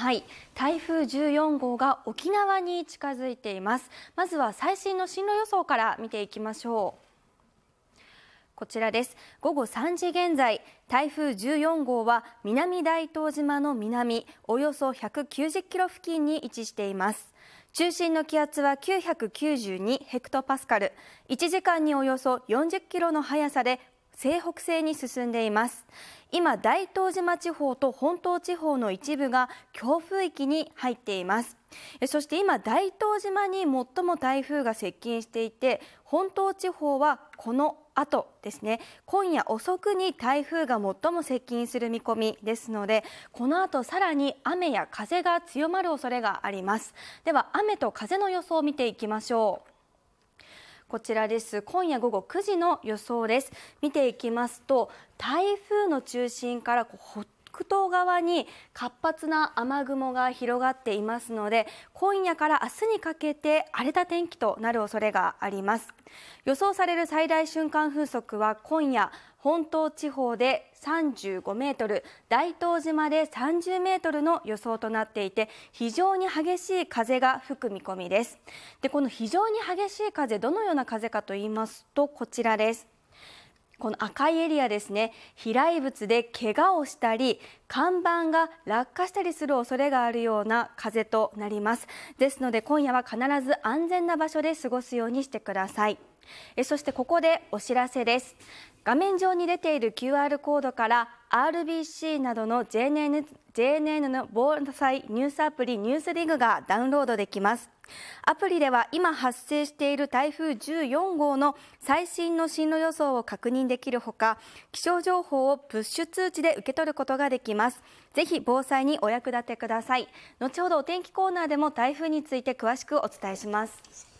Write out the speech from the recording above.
はい台風14号が沖縄に近づいていますまずは最新の進路予想から見ていきましょうこちらです午後3時現在台風14号は南大東島の南およそ190キロ付近に位置しています中心の気圧は992ヘクトパスカル1時間におよそ40キロの速さで西北西に進んでいます今大東島地方と本島地方の一部が強風域に入っていますそして今大東島に最も台風が接近していて本島地方はこの後ですね今夜遅くに台風が最も接近する見込みですのでこの後さらに雨や風が強まる恐れがありますでは雨と風の予想を見ていきましょうこちらです今夜午後9時の予想です見ていきますと台風の中心からこう北東側に活発な雨雲が広がっていますので今夜から明日にかけて荒れた天気となる恐れがあります予想される最大瞬間風速は今夜本島地方で35メートル大東島で30メートルの予想となっていて非常に激しい風が吹く見込みですでこの非常に激しい風どのような風かと言いますとこちらですこの赤いエリアですね、飛来物で怪我をしたり、看板が落下したりする恐れがあるような風となります。ですので今夜は必ず安全な場所で過ごすようにしてください。えそしてここでお知らせです画面上に出ている QR コードから RBC などの JNN, JNN の防災ニュースアプリ「ニュースリグがダウンロードできますアプリでは今発生している台風14号の最新の進路予想を確認できるほか気象情報をプッシュ通知で受け取ることができますぜひ防災にお役立てください後ほどお天気コーナーでも台風について詳しくお伝えします